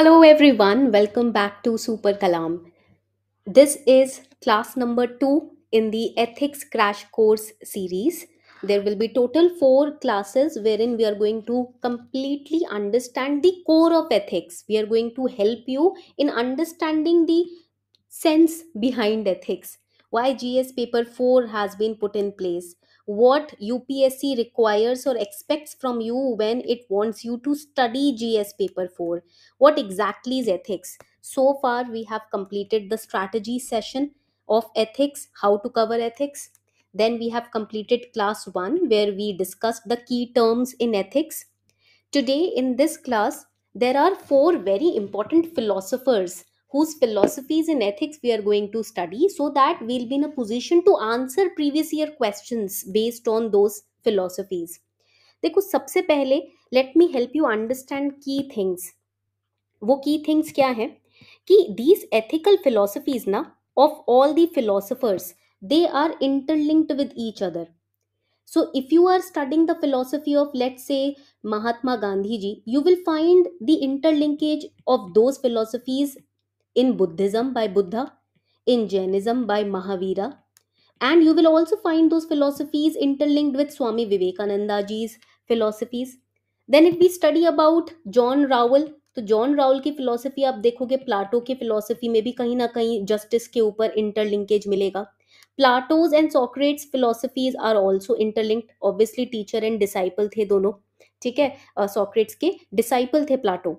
Hello everyone, welcome back to Super Kalam. This is class number 2 in the Ethics Crash Course series. There will be total 4 classes wherein we are going to completely understand the core of ethics. We are going to help you in understanding the sense behind ethics. Why GS paper 4 has been put in place what UPSC requires or expects from you when it wants you to study GS paper 4. What exactly is ethics? So far, we have completed the strategy session of ethics, how to cover ethics. Then we have completed class 1 where we discussed the key terms in ethics. Today, in this class, there are four very important philosophers whose philosophies and ethics we are going to study so that we'll be in a position to answer previous year questions based on those philosophies देखो सबसे पहले let me help you understand key things. वो key things क्या हैं कि these ethical philosophies ना of all the philosophers they are interlinked with each other. so if you are studying the philosophy of let's say mahatma gandhi ji you will find the interlinkage of those philosophies in Buddhism by Buddha, in Jainism by Mahavira. And you will also find those philosophies interlinked with Swami Vivekananda ji's philosophies. Then, if we study about John rawl तो John Rawl की philosophy आप देखोगे Plato की philosophy में भी कहीं ना कहीं जस्टिस के ऊपर इंटरलिंकेज मिलेगा Plato's and Socrates philosophies are also interlinked obviously teacher and disciple थे दोनों ठीक है सोक्रेट्स के डिसाइपल थे Plato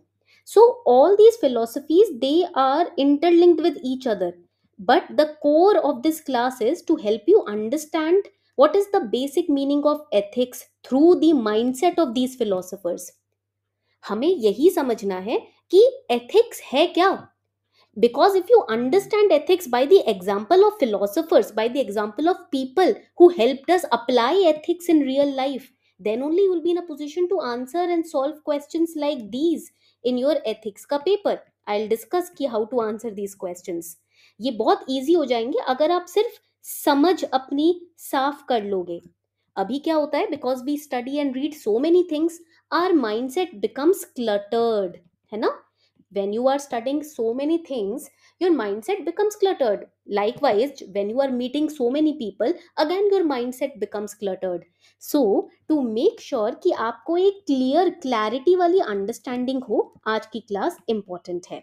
So all these philosophies they are interlinked with each other. But the core of this class is to help you understand what is the basic meaning of ethics through the mindset of these philosophers. हमें यही समझना है कि ethics है क्या because if you understand ethics by the example of philosophers by the example of people who helped us apply ethics in real life then only you will be in a position to answer and solve questions like these in your ethics का paper I discuss की how to answer these question ये बहुत easy हो जाएंगे अगर आप सिर्फ समझ अपनी साफ कर लोगे अभी क्या होता है because we study and read so many things our mind set becomes cluttered है ना when you are studying so many things your mindset becomes cluttered likewise when you are meeting so many people again your mindset becomes cluttered so to make sure ki aapko ek clear clarity wali understanding ho aaj ki class important hai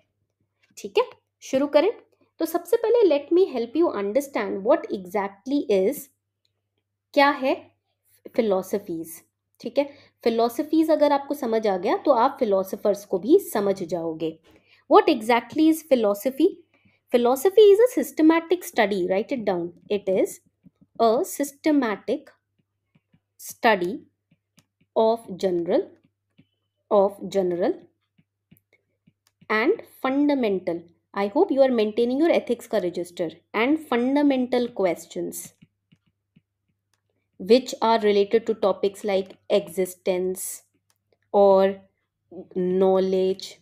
theek hai shuru kare to sabse pehle let me help you understand what exactly is kya hai philosophies ठीक है philosophies अगर आपको समझ आ गया तो आप philosophers को भी समझ जाओगे what exactly is philosophy philosophy is a systematic study write it down it is a systematic study of general of general and fundamental I hope you are maintaining your ethics का register and fundamental questions which are related to topics like existence or knowledge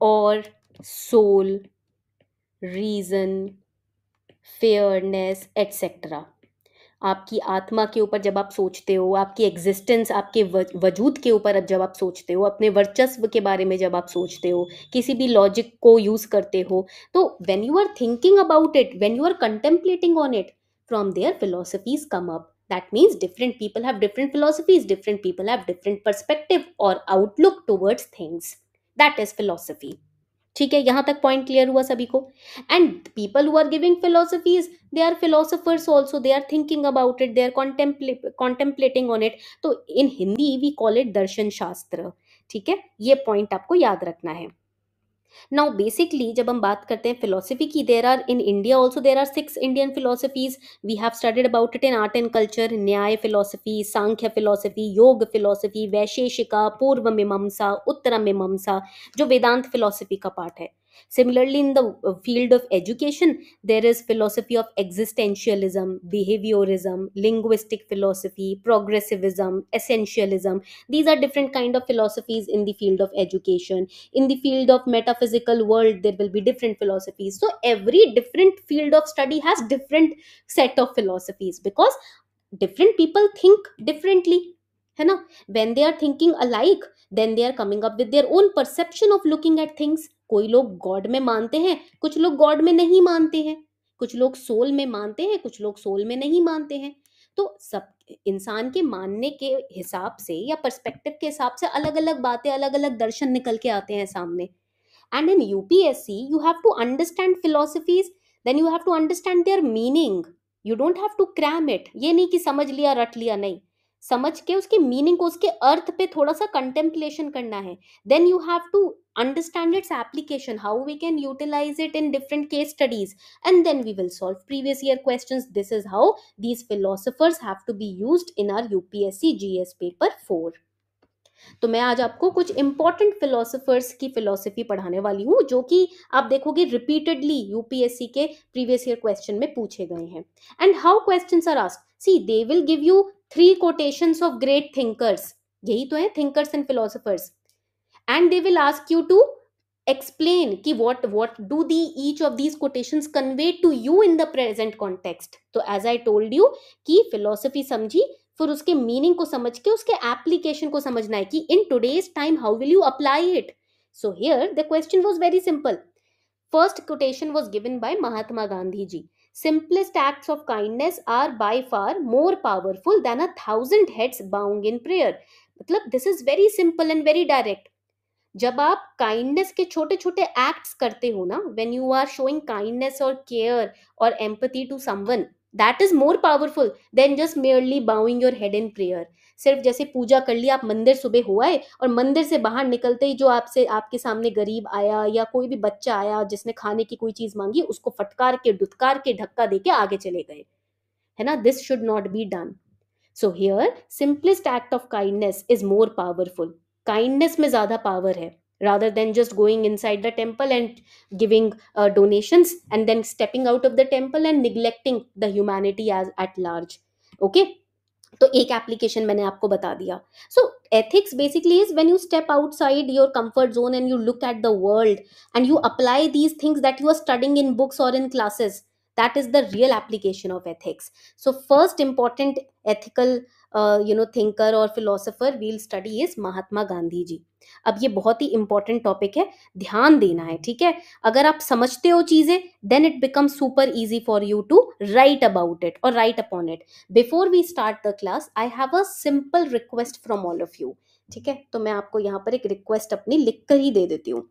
or soul, reason, fairness etc आपकी आत्मा के ऊपर जब आप सोचते हो आपकी एग्जिस्टेंस आपके वजूद के ऊपर अब जब आप सोचते हो अपने वर्चस्व के बारे में जब आप सोचते हो किसी भी लॉजिक को यूज़ करते हो तो when you are thinking about it when you are contemplating on it from there philosophies come up that means different people have different philosophies different people have different perspective or outlook towards things that is philosophy ठीक है यहाँ तक point clear हुआ सभी को and people who are giving philosophies they are philosophers also they are thinking about it they are contemplating on it तो in Hindi we call it दर्शन शास्त्र ठीक है ये पॉइंट आपको याद रखना है नाउ बेसिकली जब हम बात करते हैं फिलोसफी की there are in India also there are six Indian philosophies we have studied about it in art and culture Nyaya philosophy Sankhya philosophy Yoga philosophy Vaisheshika Purva Mimamsa Uttar Mimamsa जो वेदांत फिलोसफी का पार्ट है Similarly, in the uh, field of education, there is philosophy of existentialism, behaviorism, linguistic philosophy, progressivism, essentialism. These are different kind of philosophies in the field of education. In the field of metaphysical world, there will be different philosophies. So every different field of study has different set of philosophies because different people think differently है ना when they are thinking alike then they are coming up with their own perception of looking at things कोई लोग God में मानते हैं कुछ लोग God में नहीं मानते हैं कुछ लोग सोल में मानते हैं कुछ लोग सोल में नहीं मानते हैं तो सब इंसान के मानने के हिसाब से या पर्सपेक्टिव के हिसाब से अलग अलग बातें अलग अलग दर्शन निकल के आते हैं सामने and in UPSC you have to understand philosophies then you have to understand their meaning you don't have to cram it ये नहीं कि समझ लिया रट लिया नहीं समझ के उसके मीनिंग को उसके अर्थ पे थोड़ा सा कंटेम्पलेशन करना है then you have to understand its application how we can utilize it in different case studies and then we will solve previous year questions this is how these philosophers have to be used in our UPSC GS paper 4 तो मैं आज आपको कुछ important philosophers की philosophy पढ़ाने वाली हूं जो कि आप देखोगे रिपीटेडली यूपीएससी के प्रीवियस ईयर क्वेश्चन में पूछे गए हैं and how question are ask see they will give you three quotations of great thinkers यही तो है thinkers and philosophers and they will ask you to explain ki what what do the each of these quotations convey to you in the present context So as I told you ki philosophy samji, फिर उसके meaning को समझ के उसके application को समझना है कि in today's time how will you apply it so here the question was very simple first quotation was given by Mahatma Gandhi ji simplest acts of kindness are by far more powerful than a thousand heads bowing in prayer मतलब this is very simple and very direct जब आप kindness के छोटे छोटे acts करते हो ना when you are showing kindness और केयर और empathy to someone that is more powerful than just merely bowing your head in prayer सिर्फ जैसे पूजा कर ली आप मंदिर सुबह हो आए और मंदिर से बाहर निकलते ही जो आपसे आपके सामने गरीब आया या कोई भी बच्चा आया जिसने खाने की कोई चीज मांगी उसको फटकार के डुतकार के धक्का दे के आगे चले गए है ना this should not be done so here simplest act of kindness is more powerful kindness में ज़्यादा पावर है rather than just going inside the temple and giving donations and then stepping out of the temple and neglecting the humanity as at large okay तो एक application मैंने आपको बता दिया so ethics basically is when you step outside your comfort zone and you look at the world and you apply these things that you are studying in books और in classes that is the real application of ethics so first important ethical you know thinker और philosopher we'll study is Mahatma Gandhi ji अब ये बहुत ही important topic है ध्यान देना है ठीक है अगर आप समझते हो चीजें then it become super easy for you to write about it और write upon it before we start the class I have a simple request from all of you ठीक है तो मैं आपको यहाँ पर एक रिक्वेस्ट अपनी लिख कर ही दे देती हूँ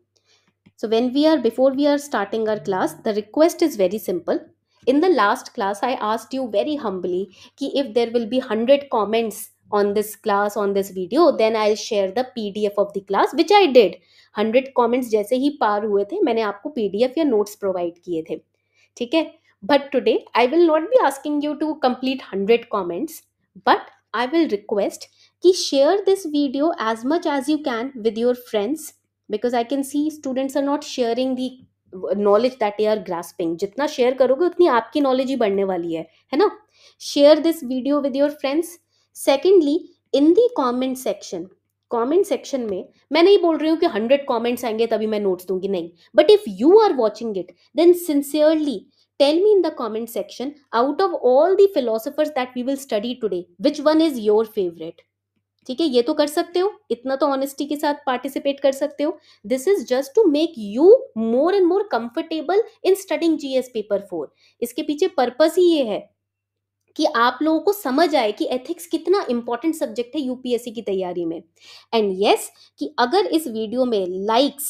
so when we are before we are starting our class the request is very simple in the last class I asked you very humbly कि if there will be hundred comments on this class on this video then I share the P D F of the class which I did hundred comments जैसे ही पार हुए थे मैंने आपको P D F या notes provide किए थे ठीक है but today I will not be asking you to complete hundred comments but I will request कि share this video as much as you can with your friends because I can see students are not sharing the knowledge that you are grasping जितना share करोगे उतनी आपकी knowledge ही बढ़ने वाली है है ना share this video with your friends secondly in the comment section comment section में मैं नहीं बोल रही हूँ कि हंड्रेड कमेंट्स आएंगे तभी मैं नोट्स दूंगी नहीं but if you are watching it then sincerely tell me in the comment section out of all the philosophers that we will study today which one is your favourite ठीक है ये तो कर सकते हो इतना तो ऑनेस्टी के साथ पार्टिसिपेट कर सकते हो this is just to make you more and more comfortable in studying GS paper four इसके पीछे पर्पस ही ये है कि आप लोगों को समझ आए कि एथिक्स कितना इंपॉर्टेंट सब्जेक्ट है यूपीएससी की तैयारी में एंड यस yes, कि अगर इस वीडियो में लाइक्स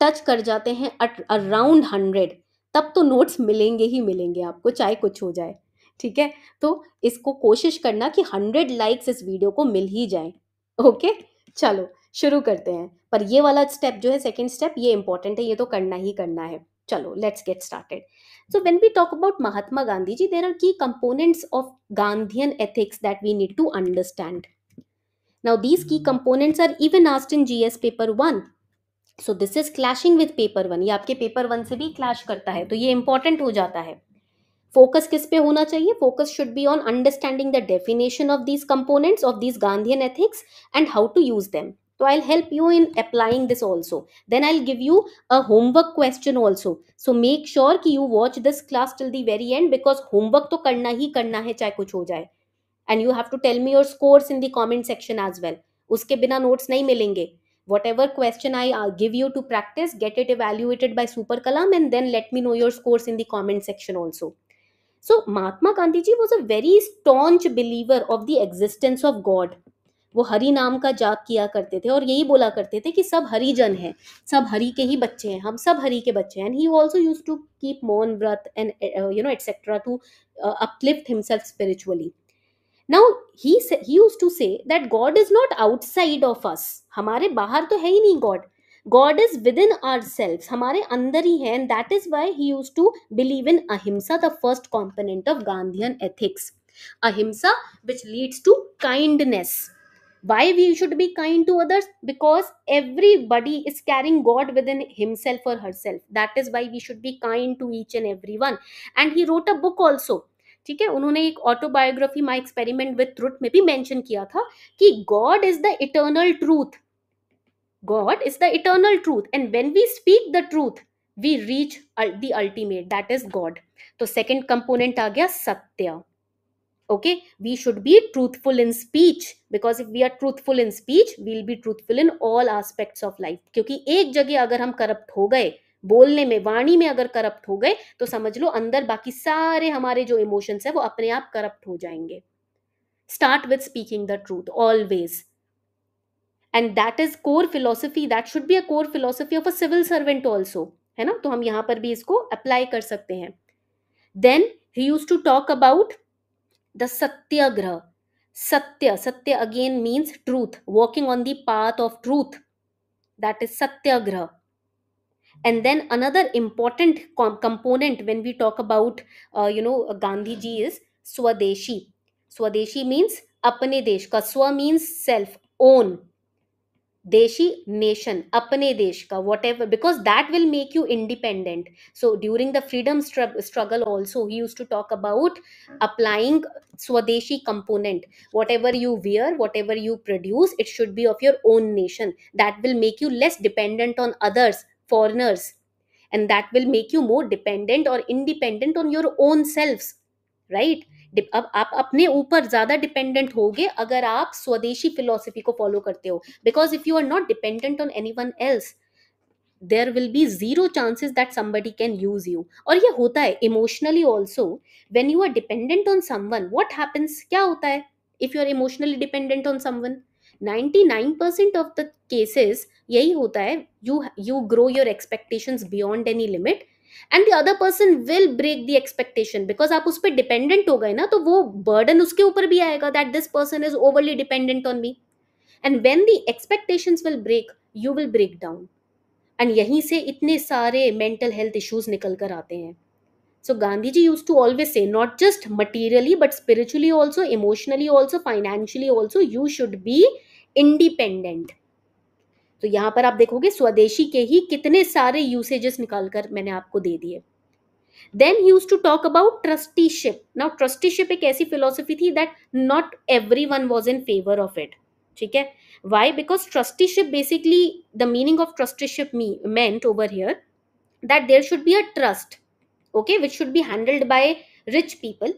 टच कर जाते हैं अराउंड हंड्रेड तब तो नोट्स मिलेंगे ही मिलेंगे आपको चाहे कुछ हो जाए ठीक है तो इसको कोशिश करना कि हंड्रेड लाइक्स इस वीडियो को मिल ही जाए ओके चलो शुरू करते हैं पर ये वाला स्टेप जो है सेकेंड स्टेप ये इंपॉर्टेंट है ये तो करना ही करना है चलो let's get started so when we talk about Mahatma Gandhi ji there are key components of Gandhian ethics that we need to understand now these key components are even asked in G paper one so this is clashing with paper one ये आपके paper one से भी clash करता है तो ये important हो जाता है फोकस किस पे होना चाहिए focus should be on understanding the definition of these components of these Gandhian ethics and how to use them so i'll help you in applying this also then i'll give you a homework question also so make sure ki you watch this class till the very end because homework to karna hi karna hai chahe kuch ho jaye and you have to tell me your scores in the comment section as well uske bina notes nahi milenge whatever question i give you to practice get it evaluated by super kalam and then let me know your scores in the comment section also so Mahatma Gandhi ji was a very staunch believer of the existence of God वो हरि नाम का जाप किया करते थे और यही बोला करते थे कि सब हरिजन हैं सब हरि के ही बच्चे हैं हम सब हरि के बच्चे हैं and he also use to keep मौन व्रत and you know etcetera to uplift himself spiritually now he he use to say that God is not outside of us हमारे बाहर तो है ही नहीं God God is within our self हमारे अंदर ही है and that is why he use to believe in ahimsa the first component of Gandhian ethics ahimsa which leads to kindness why we should be kind to others because everybody is carrying god within himself or herself that is why we should be kind to each and everyone and he wrote a book also ठीक है उन्होंने एक autobiography my experiment with truth में भी mention किया था कि God is the eternal truth God is the eternal truth, and when we speak the truth, we reach the ultimate, that is God. तो second component आ गया satya okay we should be truthful in speech because if we are truthful in speech we'll be truthful in all aspects of life क्योंकि एक जगह अगर हम corrupt हो गए बोलने में वाणी में अगर करप्ट हो गए तो समझ लो अंदर बाकी सारे हमारे जो इमोशंस है वो अपने आप करप्ट हो जाएंगे start with speaking the truth always and that is core philosophy that should be a core philosophy of a civil servant also है ना तो हम यहाँ पर भी इसको अप्लाई कर सकते हैं then he use to talk about the satyagraha satya satya again means truth walking on the path of truth that is satyagraha and then another important component when we talk about you know Gandhi ji is swadeshi swadeshi means अपने देश का स्व means self own Deshi nation, apne desh ka, whatever, because that will make you independent. So during the freedom struggle, also he used to talk about applying Swadeshi component. Whatever you wear, whatever you produce, it should be of your own nation. That will make you less dependent on others, foreigners, and that will make you more dependent or independent on your own selves. Right right? अब आप अपने ऊपर ज्यादा dependent होगे अगर आप स्वदेशी philosophy को फॉलो करते हो because if you are not dependent on any one else there will be zero chances that somebody can use you और ये होता है emotionally also when you are dependent on someone what happens क्या होता है if you are emotionally dependent on someone 99% of the cases यही होता है you you grow your expectations beyond any limit and the other person will break the expectation because आप उस पर dependent हो गए ना तो वो बर्डन उसके ऊपर भी आएगा that this person is overly dependent on me and when the expectation will break you will break down एंड यहीं से इतने सारे मेंटल हेल्थ इश्यूज निकल कर आते हैं so Gandhi ji use to always say not just materially but spiritually also emotionally also financially also you should be independent तो यहाँ पर आप देखोगे स्वदेशी के ही कितने सारे यूसेजेस निकाल कर मैंने आपको दे दिए then use to talk about trusteeship now trusteeship एक ऐसी फिलोसफी थी that not every one was in favour of it ठीक है why because trusteeship basically the meaning of trusteeship meant over here that there should be a trust okay which should be handled by rich people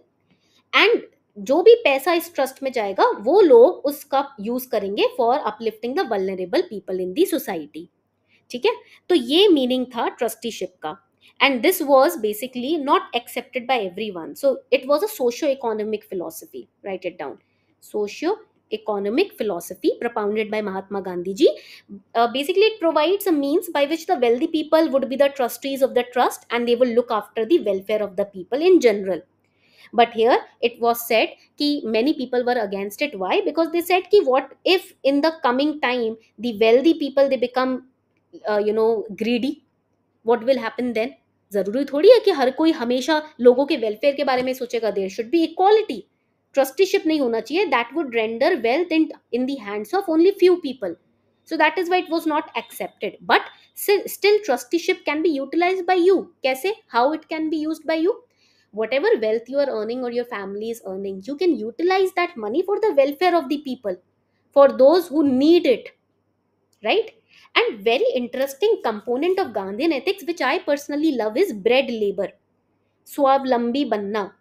and जो भी पैसा इस trust में जाएगा वो लोग उसका यूज करेंगे for uplifting the vulnerable people in the society ठीक है तो ये मीनिंग था ट्रस्टीशिप का and this was basically not accepted by every one so it was a socio economic philosophy write it down socio economic philosophy propounded by Mahatma Gandhi ji basically it provide a means by which the wealthy people would be the trustees of the trust and they would look after the welfare of the people in general but here it was said कि many people were against it why because they said कि what if in the coming time the wealthy people they become you know greedy what will happen then जरूरी थोड़ी है कि हर कोई हमेशा लोगों के वेलफेयर के बारे में सोचेगा there should be equality trusteeship नहीं होना चाहिए that would render wealth in in the hands of only few people so that is why it was not accepted but still trusteeship can be utilize by you कैसे how it can be use by you whatever wealth you are earning or your family is earning, you can utilize that money for the welfare of the people, for those who need it. Right? And very interesting component of Gandhian ethics, which I personally love, is bread labor. Swavlambi banna.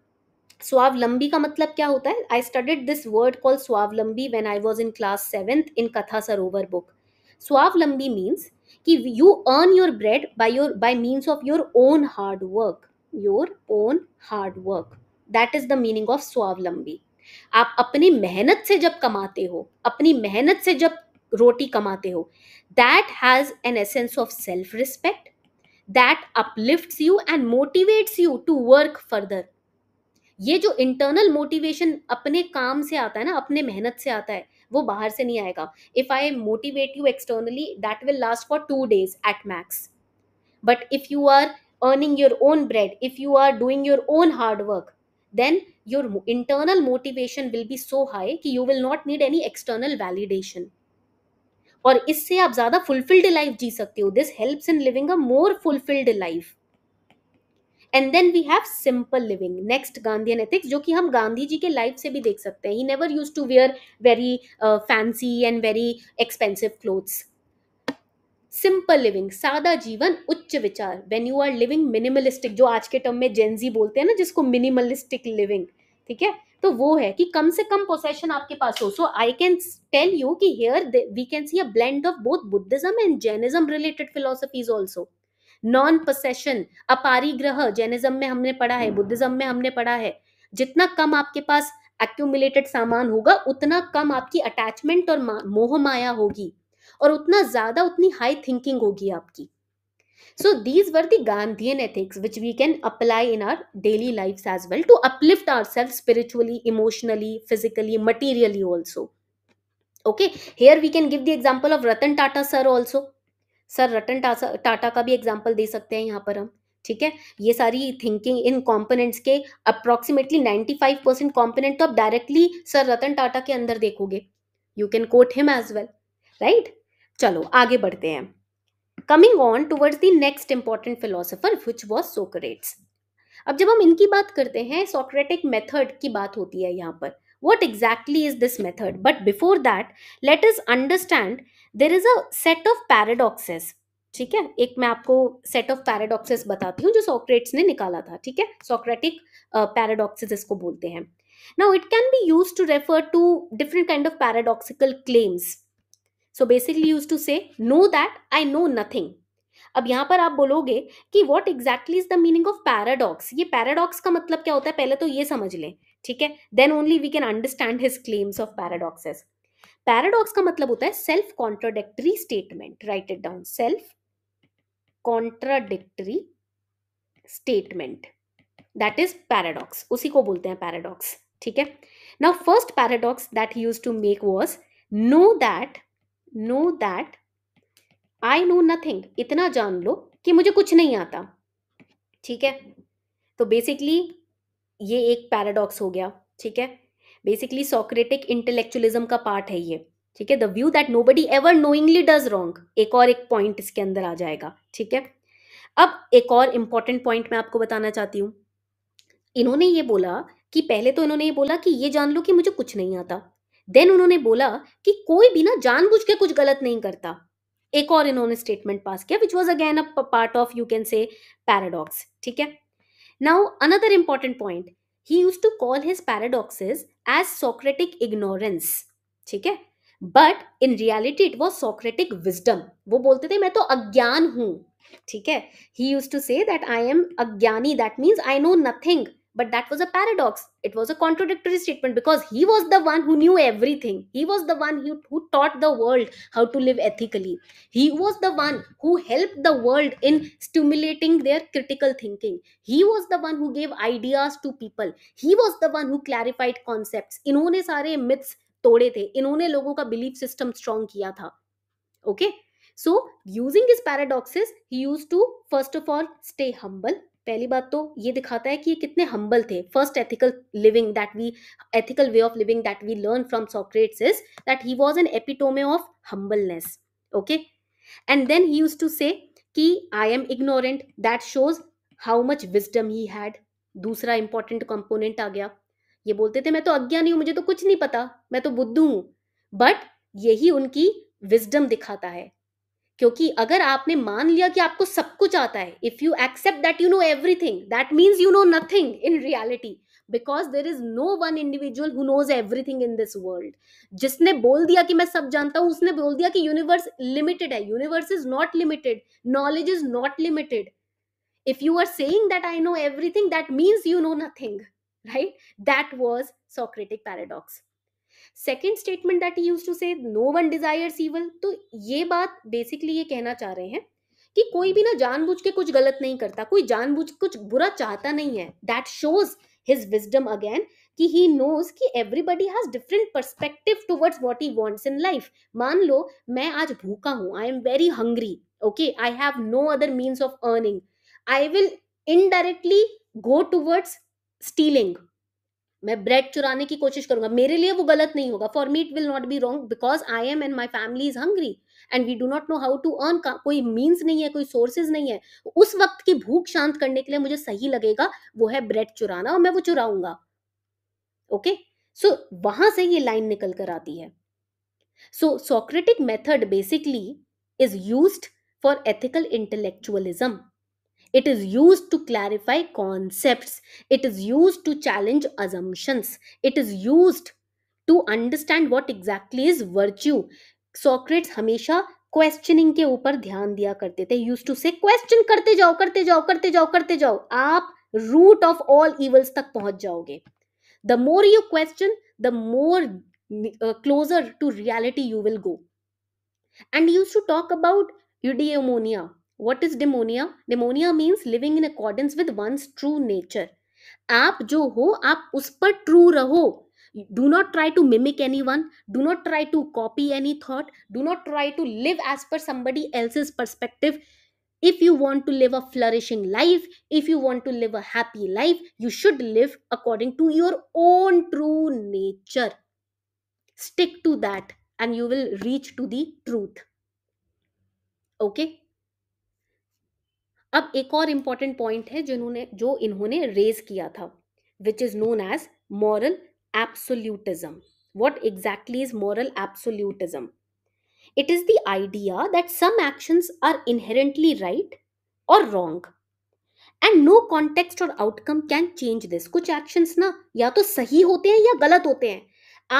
Swavlambi ka matlab kya hota hai? I studied this word called Swavlambi when I was in class 7th in Katha Sarovar book. Swavlambi means ki you earn your bread by, your, by means of your own hard work. Your own hard work that is the meaning of स्वावलंबी आप अपनी मेहनत से जब कमाते हो अपनी मेहनत से जब रोटी कमाते हो that has an essence of self respect that uplift you and motivates you to work further ये जो इंटरनल मोटिवेशन अपने काम से आता है ना अपने मेहनत से आता है वो बाहर से नहीं आएगा if I motivate you externally that will last for two days at max but if you are earning your own bread if you are doing your own hard work then your internal motivation will be so high ki you will not need any external validation और इससे आप ज्यादा fulfilled life जी सकते हो this helps in living a more fulfilled life and then we have simple living next Gandhian ethics जो कि हम गांधी जी के लाइफ से भी देख सकते हैं he never use to wear very fancy and very expensive clothes simple living सादा जीवन उच्च विचार when you are living minimalistic जो आज के टर्म में जेंजी बोलते हैं ना जिसको मिनिमलिस्टिक लिविंग ठीक है तो वो है कि कम से कम पोसेशन आपके पास हो so I can tell you कि here we can see a blend of both Buddhism and Jainism related philosophies also non possession अपारिग्रह जैनिज्म में हमने पढ़ा है बुद्धिज्म में हमने पढ़ा है जितना कम आपके पास एक्यूमुलेटेड सामान होगा उतना कम आपकी अटैचमेंट और मोह माया होगी और उतना ज्यादा उतनी हाई थिंकिंग होगी आपकी so these were the Gandhian ethics which we can apply in our daily life as well to uplift our self spiritually emotionally physically materially also okay here we can give the example of Ratan Tata sir also sir Ratan Tata का भी example दे सकते हैं यहाँ पर हम ठीक है ये सारी थिंकिंग इन कॉम्पोनेंट्स के approximately ninety five percent component तो आप डायरेक्टली सर रतन टाटा के अंदर देखोगे you can quote him as well right चलो आगे बढ़ते हैं coming on towards the next important philosopher which was Socrates अब जब हम इनकी बात करते हैं सोक्रेटिक मेथड की बात होती है यहाँ पर what exactly is this method but before that let us understand there is a set of paradoxes ठीक है एक मैं आपको सेट ऑफ पैराडॉक्सेस बताती हूँ जो सोक्रेट्स ने निकाला था ठीक है सोक्रेटिक पैराडॉक्सेस इसको बोलते हैं now it can be use to refer to different kind of paradoxical claims so basically use to say know that I know nothing अब यहां पर आप बोलोगे कि what exactly is the meaning of paradox ये पैराडॉक्स का मतलब क्या होता है पहले तो ये समझ लें ठीक है then only we can understand his claims of paradoxes paradox का मतलब होता है self contradictory statement write it down self contradictory statement that is paradox उसी को बोलते हैं पैराडॉक्स ठीक है now first paradox that use to make was know that know that I know nothing इतना जान लो कि मुझे कुछ नहीं आता ठीक है तो बेसिकली ये एक पैराडॉक्स हो गया ठीक है बेसिकली सोक्रेटिक इंटेलेक्चुअलिज्म का पार्ट है ये ठीक है the view that nobody ever knowingly does wrong एक और एक पॉइंट इसके अंदर आ जाएगा ठीक है अब एक और इंपॉर्टेंट पॉइंट मैं आपको बताना चाहती हूँ इन्होंने ये बोला कि पहले तो इन्होंने ये बोला कि ये जान लो कि मुझे कुछ नहीं आता देन उन्होंने बोला कि कोई भी ना जानबूझ के कुछ गलत नहीं करता एक और इन्होंने स्टेटमेंट पास किया which was again a part of you can say paradox ठीक है now another important point he use to call his paradoxes as Socratic ignorance ठीक है but in reality it was Socratic wisdom वो बोलते थे मैं तो अज्ञान हूं ठीक है he use to say that I am अज्ञानी that means I know nothing But that was a paradox. It was a contradictory statement because he was the one who knew everything. He was the one who, who taught the world how to live ethically. He was the one who helped the world in stimulating their critical thinking. He was the one who gave ideas to people. He was the one who clarified concepts. इन्होंने सारे myths तोड़े थे इन्होंने लोगों का belief system strong किया था Okay. So using his paradoxes, he used to first of all stay humble. पहली बात तो ये दिखाता है कि ये कितने हम्बल थे first ethical living that we ethical way of living that we learn from Socrates is that he was an epitome of humbleness okay and then he use to say कि I am ignorant that shows how much wisdom he had दूसरा important component आ गया ये बोलते थे मैं तो अज्ञानी हूं मुझे तो कुछ नहीं पता मैं तो बुद्धू हूं बट यही उनकी विजडम दिखाता है क्योंकि अगर आपने मान लिया कि आपको सब कुछ आता है if you accept that you know everything that means you know nothing in reality because there is no one individual who knows everything in this world जिसने बोल दिया कि मैं सब जानता हूं उसने बोल दिया कि यूनिवर्स लिमिटेड है universe is not limited knowledge is not limited if you are saying that I know everything that means you know nothing right that was Socratic paradox second statement that use to say no one desires evil तो ये बात basically ये कहना चाह रहे हैं कि कोई भी ना जानबूझ के कुछ गलत नहीं करता कोई जानबूझ कुछ बुरा चाहता नहीं है that shows his wisdom again कि ही नोज कि everybody has different perspective towards what he wants in life मान लो मैं आज भूखा हूँ I am very hungry okay I have no other means of earning I will indirectly go towards stealing मैं bread चुराने की कोशिश करूंगा मेरे लिए वो गलत नहीं होगा for me it will not be wrong because I am and my family is hungry and we do not know how to earn कोई मीन्स नहीं है कोई सोर्सेज नहीं है उस वक्त की भूख शांत करने के लिए मुझे सही लगेगा वो है ब्रेड चुराना और मैं वो चुराऊंगा ओके सो वहां से ये लाइन निकल कर आती है so Socratic method basically is use for ethical intellectualism it is used to clarify concepts it is used to challenge assumptions it is used to understand what exactly is virtue socrates hamesha questioning के ऊपर ध्यान दिया करते थे use to से question करते जाओ करते जाओ करते जाओ करते जाओ आप रूट ऑफ ऑल इवल्स तक पहुंच जाओगे the more you question the more closer to reality you will go and use to talk about you eudaimonia What is demonia? Demonia means living in accordance with one's true nature. आप जो हो आप उस पर true रहो do not try to mimic anyone do not try to copy any thought do not try to live as per somebody else's perspective if you want to live a flourishing life if you want to live a happy life you should live according to your own true nature stick to that and you will reach to the truth okay अब एक और important point है जिन्होंने जो इन्होंने raise किया था which is known as moral absolutism what exactly is moral absolutism it is the idea that some actions are inherently right or wrong and no context or outcome can change this कुछ actions ना या तो सही होते हैं या गलत होते हैं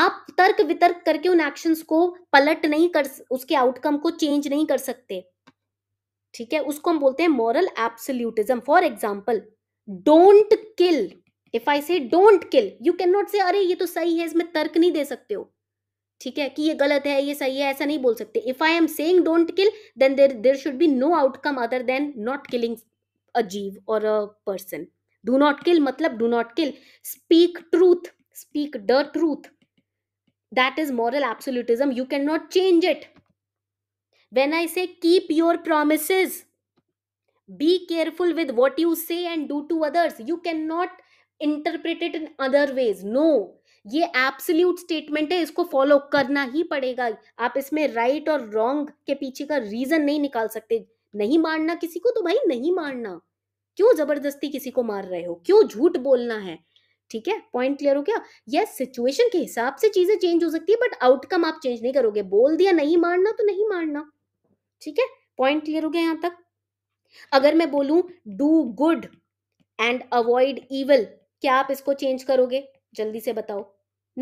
आप तर्क वितर्क करके उन एक्शंस को पलट नहीं कर उसके आउटकम को चेंज नहीं कर सकते ठीक है उसको हम बोलते हैं moral absolutism for example don't kill if I say don't kill you can not say अरे ये तो सही है इसमें तर्क नहीं दे सकते हो ठीक है कि ये गलत है ये सही है ऐसा नहीं बोल सकते if I am saying don't kill then there there should be no outcome other than not killing a जीव और a person do not kill मतलब do not kill speak truth speak the truth that is moral absolutism you can not change it when i say keep your promises be careful with what you say and do to others you cannot interpret it in other ways no ये absolute statement है इसको follow करना ही पड़ेगा आप इसमें right right और wrong के पीछे का रीजन नहीं निकाल सकते नहीं मारना किसी को तो भाई नहीं मारना क्यों जबरदस्ती किसी को मार रहे हो क्यों झूठ बोलना है ठीक है पॉइंट क्लियर हो गया यस सिचुएशन के हिसाब से चीजें चेंज हो सकती है बट आउटकम आप चेंज नहीं करोगे बोल दिया नहीं मारना तो नहीं मारना ठीक है पॉइंट क्लियर हो गया यहां तक अगर मैं बोलू do good and avoid evil क्या आप इसको चेंज करोगे जल्दी से बताओ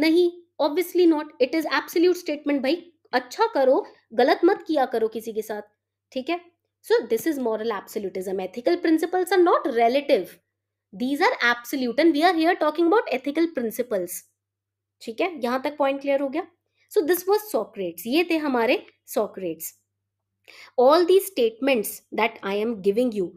नहीं obviously not it is absolute statement भाई अच्छा करो गलत मत किया करो किसी के साथ ठीक है so this is moral absolutism ethical principles are not relative these are absolute and we are here talking about ethical principles ठीक है यहां तक पॉइंट क्लियर हो गया सो दिस वॉज सॉक्रेट्स ये थे हमारे Socrates all the statements that I am giving you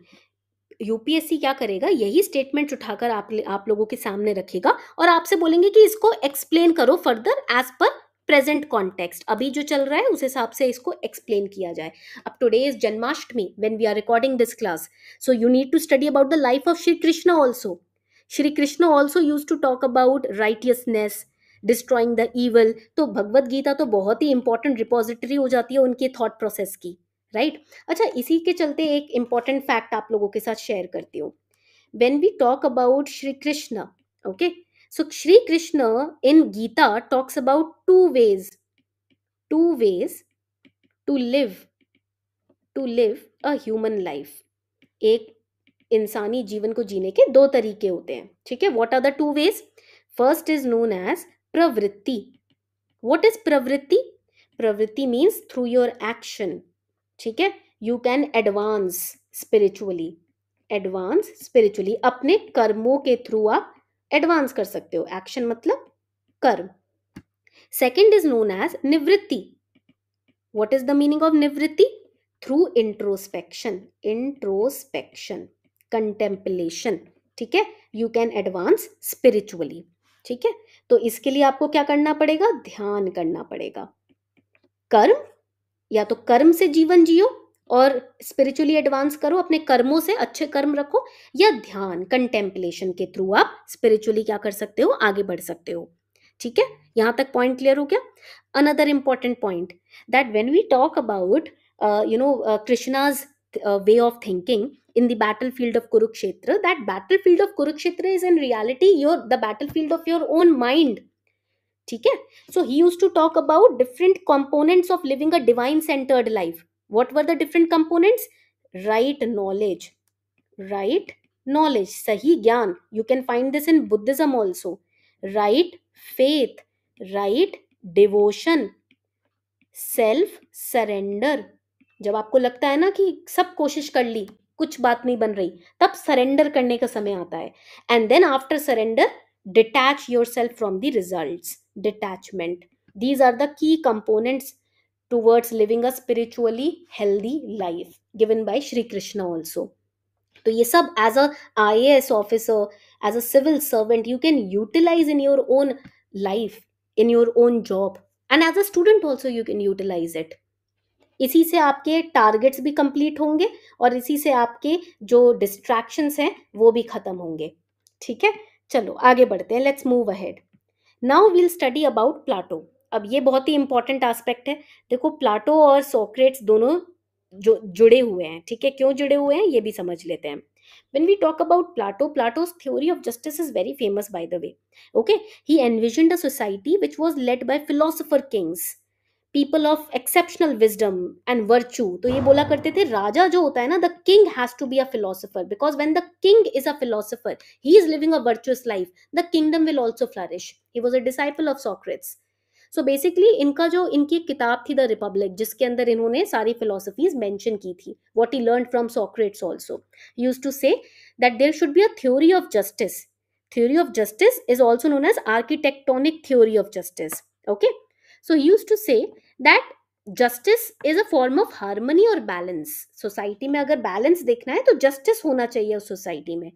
UPSC क्या करेगा यही स्टेटमेंट उठाकर आप आप लोगों के सामने रखेगा और आपसे बोलेंगे कि इसको एक्सप्लेन करो further as per present context अभी जो चल रहा है उस हिसाब से इसको एक्सप्लेन किया जाए अब today is Janmashtami when we are recording this class so you need to study about the life of Shri Krishna also Shri Krishna also use to talk about righteousness destroying the evil तो भगवत गीता तो बहुत ही इंपॉर्टेंट रिपोजिटरी हो जाती है उनके थॉट प्रोसेस की right right? अच्छा इसी के चलते एक इंपॉर्टेंट फैक्ट आप लोगों के साथ शेयर करती हूँ when we talk about Shri Krishna okay so Shri Krishna in Gita talks about two ways two ways to live to live a human life एक इंसानी जीवन को जीने के दो तरीके होते हैं ठीक है what are the two ways first is known as प्रवृत्ति वॉट इज प्रवृत्ति प्रवृत्ति मीन्स थ्रू योर एक्शन ठीक है you can advance spiritually advance spiritually अपने कर्मों के थ्रू आप एडवांस कर सकते हो एक्शन मतलब कर्म सेकेंड इज नोन एज निवृत्ति what is the meaning of निवृत्ति थ्रू इंट्रोस्पेक्शन इंट्रोस्पेक्शन कंटेम्पलेशन ठीक है यू कैन एडवांस स्पिरिचुअली ठीक है तो इसके लिए आपको क्या करना पड़ेगा ध्यान करना पड़ेगा कर्म या तो कर्म से जीवन जियो और स्पिरिचुअली एडवांस करो अपने कर्मों से अच्छे कर्म रखो या ध्यान कंटेम्पलेशन के थ्रू आप स्पिरिचुअली क्या कर सकते हो आगे बढ़ सकते हो ठीक है यहां तक पॉइंट क्लियर हो गया another important point that when we talk about you know Krishna's way of thinking in the battlefield of Kurukshetra. That battlefield of Kurukshetra is in reality your the battlefield of your own mind. ठीक है so he use to talk about different components of living a divine centred life what were the different components right knowledge right knowledge सही ज्ञान you can find this in Buddhism also right faith right devotion self surrender जब आपको लगता है ना कि सब कोशिश कर ली कुछ बात नहीं बन रही तब सरेंडर करने का समय आता है and then after surrender detach your self from the result detachment these are the key components towards living a spiritually healthy life given by Shri Krishna also तो ये सब as a I S officer as a civil servant you can utilise in your own life in your own job and as a student also you can utilise it इसी से आपके targets भी complete होंगे और इसी से आपके जो डिस्ट्रैक्शंस हैं वो भी खत्म होंगे ठीक है चलो आगे बढ़ते हैं let's move ahead now we'll study about Plato अब ये बहुत ही इंपॉर्टेंट एस्पेक्ट है देखो प्लाटो और सोक्रेट्स दोनों जो जुड़े हुए हैं ठीक है क्यों जुड़े हुए हैं ये भी समझ लेते हैं when we talk about plato plato's theory of justice is very famous by the way okay he envisioned a society which was led by philosopher kings people of exceptional wisdom and virtue तो ये बोला करते थे राजा जो होता है ना the king has to be a philosopher because when the king is a philosopher he is living a virtuous life the kingdom will also flourish he was a disciple of Socrates so basically इनका जो इनकी एक किताब थी the Republic जिसके अंदर इन्होंने सारी फिलोसफीज मेंशन की थी what he learn from Socrates also use to say that there should be a theory of justice theory of justice is also known as architectonic theory of justice okay so he used to say that justice is a form of harmony और balance society में अगर balance देखना है तो justice होना चाहिए उस society में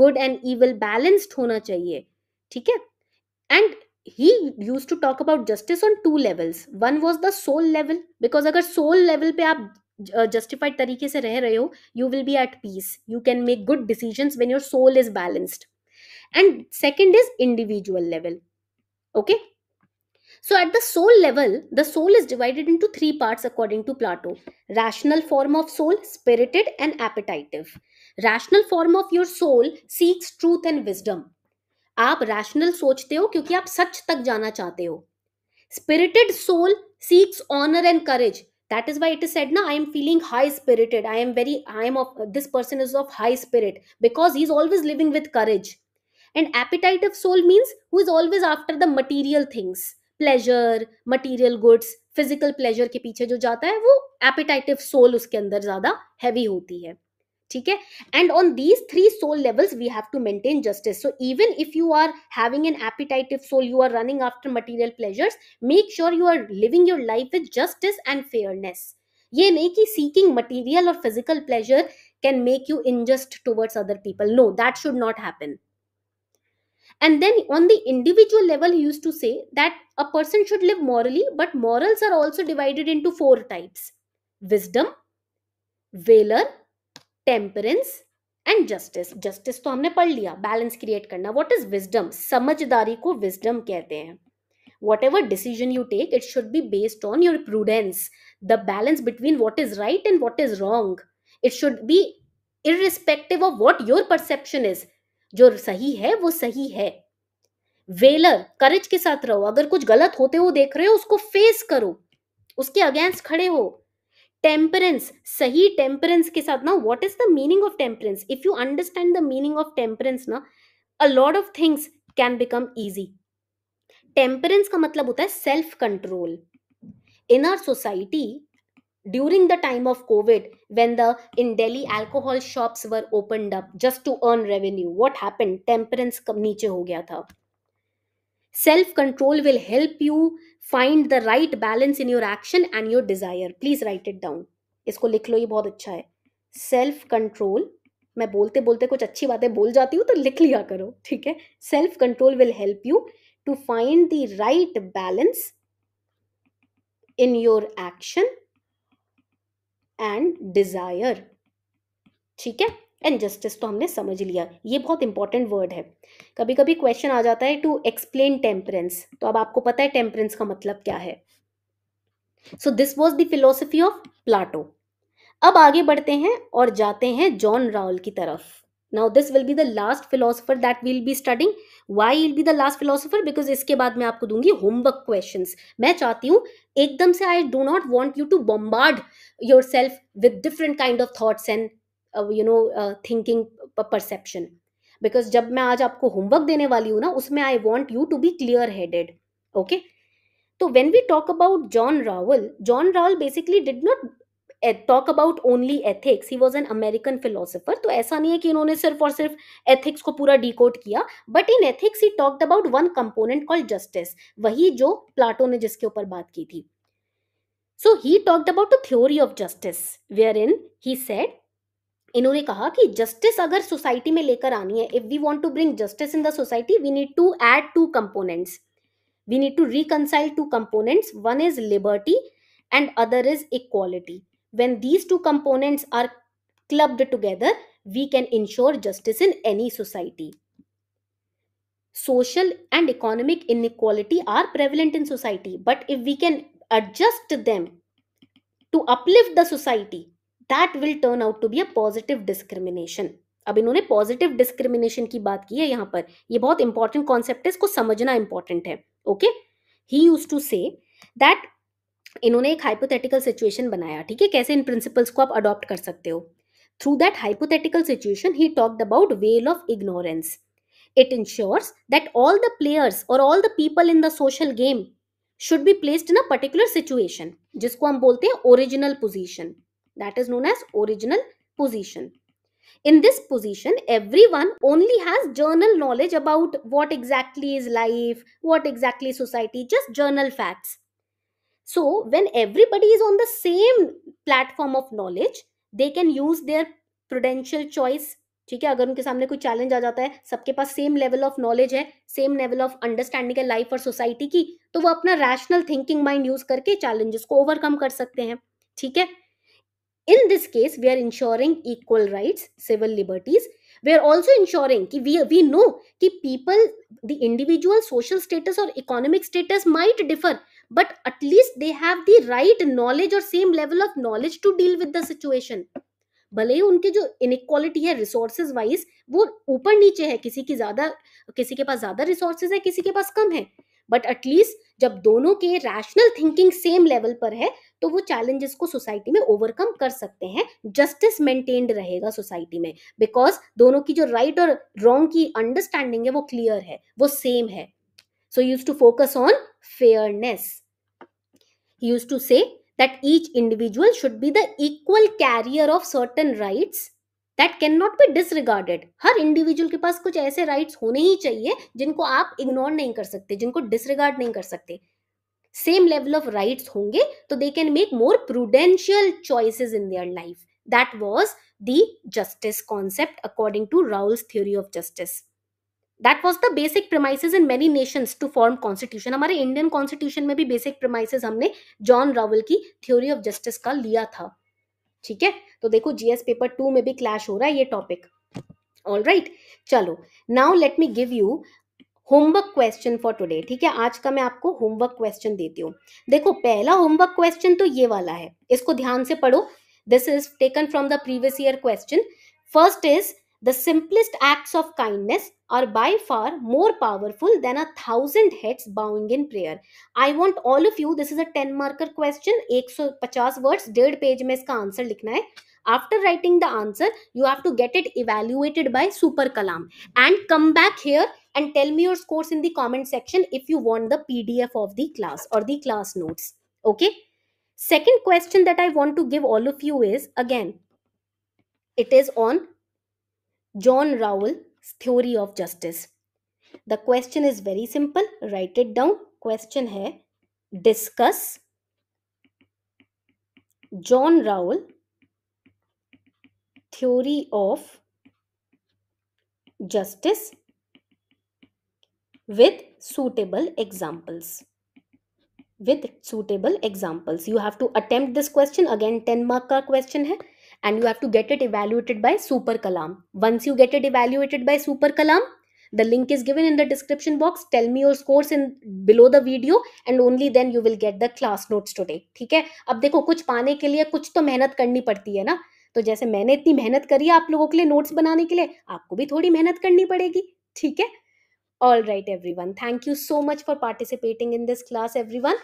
गुड एंड ईवल बैलेंस्ड होना चाहिए ठीक है and he use to talk about justice on two levels one was the soul level because अगर सोल लेवल पे आप जस्टिफाइड तरीके से रह रहे हो you will be at peace you can make good decision when your soul is balanced and second is individual level okay So, at the soul level, the soul is divided into three parts according to Plato rational form of soul, spirited, and appetitive. Rational form of your soul seeks truth and wisdom. आप rational सोचते हो क्योंकि आप सच तक जाना चाहते हो spirited soul seeks honour and that is why it is said na i am feeling high spirited i am very i am of this person is of high spirit because he's always living with courage and appetitive soul means who is always after the material things pleasure material goods physical pleasure के पीछे जो जाता है वो एपिटाइटिव soul उसके अंदर ज्यादा heavy होती है ठीक है and on these three soul levels we have to maintain justice so even if you are having an appetitive soul you are running after material pleasures make sure you are living your life with justice and fairness ये नहीं कि seeking material और physical pleasure can make you unjust towards other people no that should not happen And then on the individual level, he used to say that a person should live morally, but morals are also divided into four types wisdom, valor, temperance, and justice. Justice to humne pad liya, balance create karna. What is wisdom? Samajdari ko wisdom kehte hain. Whatever decision you take, it should be based on your prudence, the balance between what is right and what is wrong. It should be irrespective of what your perception is. जो सही है वो सही है velar करेज के साथ रहो अगर कुछ गलत होते हुए हो देख रहे हो उसको फेस करो उसके अगेंस्ट खड़े हो टेम्परेंस सही टेम्परेंस के साथ ना what is the meaning of temperance if you understand the meaning of temperance ना a lot of things can become easy temperance का मतलब होता है self control in our society during the time of covid when the in delhi alcohol shops were opened up just to earn revenue what happened temperance niche ho gaya tha self control will help you find the right balance in your action and your desire please write it down isko likh lo ye bahut acha hai self control मैं बोलते बोलते कुछ अच्छी बातें बोल जाती हूँ तो लिख लिया करो ठीक है self control will help you to find the right balance in your action and desire ठीक है एंड जस्टिस तो हमने समझ लिया ये बहुत इंपॉर्टेंट वर्ड है कभी कभी क्वेश्चन आ जाता है टू एक्सप्लेन टेम्परेंस तो अब आपको पता है टेम्परेंस का मतलब क्या है so this was the philosophy of Plato अब आगे बढ़ते हैं और जाते हैं जॉन राउल की तरफ now this will be the last philosopher that will be studying why will be the last philosopher because इसके बाद मैं आपको दूंगी होमवर्क क्वेश्चन मैं चाहती हूँ एकदम से I do not want you to bombard your self with different kind of thoughts and you know thinking perception because जब मैं आज आपको होमवर्क देने वाली हूँ ना उसमें I want you to be clear headed okay तो when we talk about John Rawl John Rawl basically did not talk about only ethics he was an American philosopher तो ऐसा नहीं है कि इन्होंने सिर्फ और सिर्फ एथिक्स को पूरा कोट किया but in ethics he talked about one component called justice वही जो प्लाटो ने जिसके ऊपर बात की थी so he talked about the theory of justice wherein he said इन्होंने कहा कि जस्टिस अगर सोसाइटी में लेकर आनी है if we want to bring justice in the society we need to add two components we need to reconcile two components one is liberty and other is equality when these two components are clubbed together we can ensure justice in any society social and economic inequality are prevalent in society but if we can adjust them to uplift the society that will turn out to be a positive discrimination अब इन्होंने positive discrimination की बात की है यहां पर ये बहुत इंपॉर्टेंट कॉन्सेप्ट है इसको समझना इंपॉर्टेंट है okay he use to say that इन्होंने एक हाइपोथेटिकल सिचुएशन बनाया ठीक है कैसे इन प्रिंसिपल्स को आप अडॉप्ट कर सकते हो through that hypothetical situation he talked about veil of ignorance it ensures that all the players और all the people in the social game should be placed in a particular situation जिसको हम बोलते हैं original position that is known as original position in this position everyone only has general knowledge about what exactly is life what exactly society just general facts So, when everybody is on the same platform of knowledge, they can use their prudential choice ठीक है अगर उनके सामने कोई challenge आ जाता है सबके पास सेम लेवल ऑफ नॉलेज है सेम लेवल ऑफ अंडरस्टैंडिंग है लाइफ और सोसाइटी की तो वो अपना रैशनल थिंकिंग माइंड यूज करके चैलेंजेस को ओवरकम कर सकते हैं ठीक है in this case we are ensuring equal rights civil liberties we are also ensuring कि वी वी नो कि people the individual social status और economic status might differ but at least they have have right knowledge और same level of knowledge to deal deal with the भले ही उनके जो inequality है resources wise वो ऊपर नीचे है किसी की ज्यादा किसी के पास ज्यादा रिसोर्सेज है किसी के पास कम है बट एटलीस्ट जब दोनों के रैशनल थिंकिंग सेम लेवल पर है तो वो चैलेंजेस को सोसाइटी में ओवरकम कर सकते हैं जस्टिस मेंटेन्ड रहेगा सोसाइटी में बिकॉज दोनों की जो राइट और रॉन्ग की अंडरस्टैंडिंग है वो क्लियर है वो सेम है so used to focus on fairness he used to say that each individual should be the equal carrier of certain rights that cannot be disregarded हर individual के पास कुछ ऐसे राइट्स होने ही चाहिए जिनको आप इग्नोर नहीं कर सकते जिनको डिसरिगार्ड नहीं कर सकते सेम लेवल ऑफ राइट्स होंगे तो they can make more prudential choices in their life that was the justice concept according to Rawls theory of justice that was the basic premises in many nations to form constitution हमारे Indian constitution में भी basic premises हमने John Rawl की theory of justice का लिया था ठीक है तो देखो जीएस पेपर टू में भी क्लैश हो रहा है ये टॉपिक ऑल राइट चलो now let me give you homework question for today ठीक है आज का मैं आपको होमवर्क क्वेश्चन देती हूँ देखो पहला होमवर्क क्वेश्चन तो ये वाला है इसको ध्यान से पढ़ो this is taken from the previous year question first is The simplest acts of kindness are by far more powerful than a thousand heads bowing in prayer. I want all of you, this is a 10 marker question, 150 words, डेढ़ page. में इसका answer. लिखना after writing the answer you have to get it evaluated by super kalam and come back here and tell me your scores in the comment section if you want the pdf of the class or the class notes okay second question that i want to give all of you is again it is on John Rowell's theory of justice. The question is very simple. Write it down. Question है discuss John Rowell theory of justice with suitable examples with suitable examples you have to attempt this question again 10 mark ka question hai and you have to get it evaluated by Super Kalam. Once you get it evaluated by Super Kalam, the link is given in the description box. Tell me your scores in below the video and only then you will get the class notes today. theek hai ab dekho kuch paane ke liye kuch to mehnat karni padti hai na to jaise maine itni mehnat kari aap logo ke liye notes banane ke liye aapko bhi thodi mehnat karni padegi theek hai all right everyone thank you so much for participating in this class everyone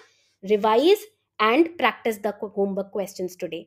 revise and practice the homework questions today.